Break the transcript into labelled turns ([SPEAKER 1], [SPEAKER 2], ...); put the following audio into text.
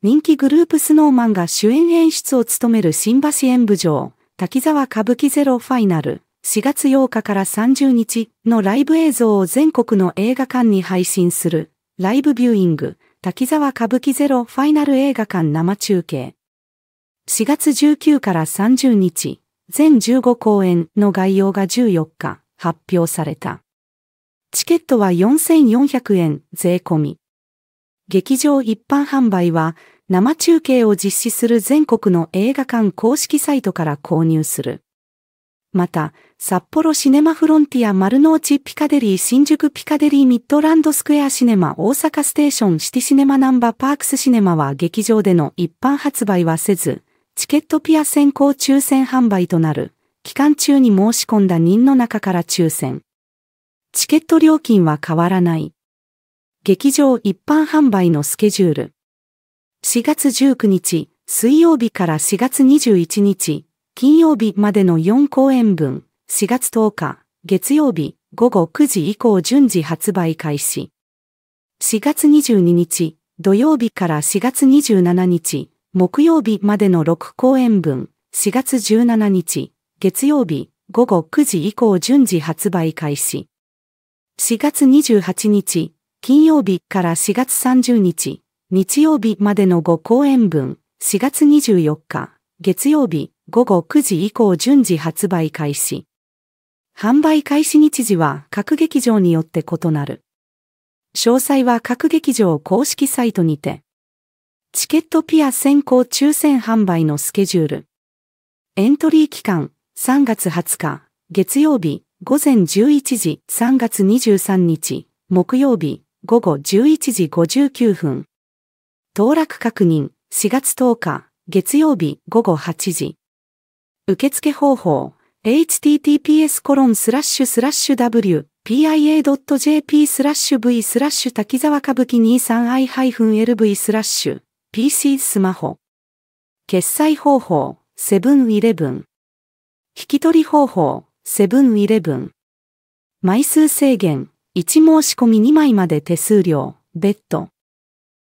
[SPEAKER 1] 人気グループスノーマンが主演演出を務める新橋演舞場、滝沢歌舞伎ゼロファイナル、4月8日から30日のライブ映像を全国の映画館に配信する、ライブビューイング、滝沢歌舞伎ゼロファイナル映画館生中継。4月19から30日、全15公演の概要が14日発表された。チケットは4400円税込み。劇場一般販売は生中継を実施する全国の映画館公式サイトから購入する。また、札幌シネマフロンティア丸の内ピカデリー新宿ピカデリーミッドランドスクエアシネマ大阪ステーションシティシネマナンバーパークスシネマは劇場での一般発売はせず、チケットピア先行抽選販売となる。期間中に申し込んだ人の中から抽選。チケット料金は変わらない。劇場一般販売のスケジュール。4月19日、水曜日から4月21日、金曜日までの4公演分、4月10日、月曜日、午後9時以降順次発売開始。4月22日、土曜日から4月27日、木曜日までの6公演分、4月17日、月曜日、午後9時以降順次発売開始。4月28日、金曜日から4月30日、日曜日までの5公演分、4月24日、月曜日午後9時以降順次発売開始。販売開始日時は各劇場によって異なる。詳細は各劇場公式サイトにて。チケットピア先行抽選販売のスケジュール。エントリー期間3月20日、月曜日午前11時3月23日、木曜日午後11時59分。当落確認、4月10日、月曜日午後8時。受付方法、https コロンスラッシュスラッシュ w pia.jp スラッシュ v スラッシュ滝沢歌舞伎 23i-lv スラッシュ pc スマホ。決済方法、セブンイレブン。引き取り方法、セブンイレブン。枚数制限、1申し込み2枚まで手数料、別途。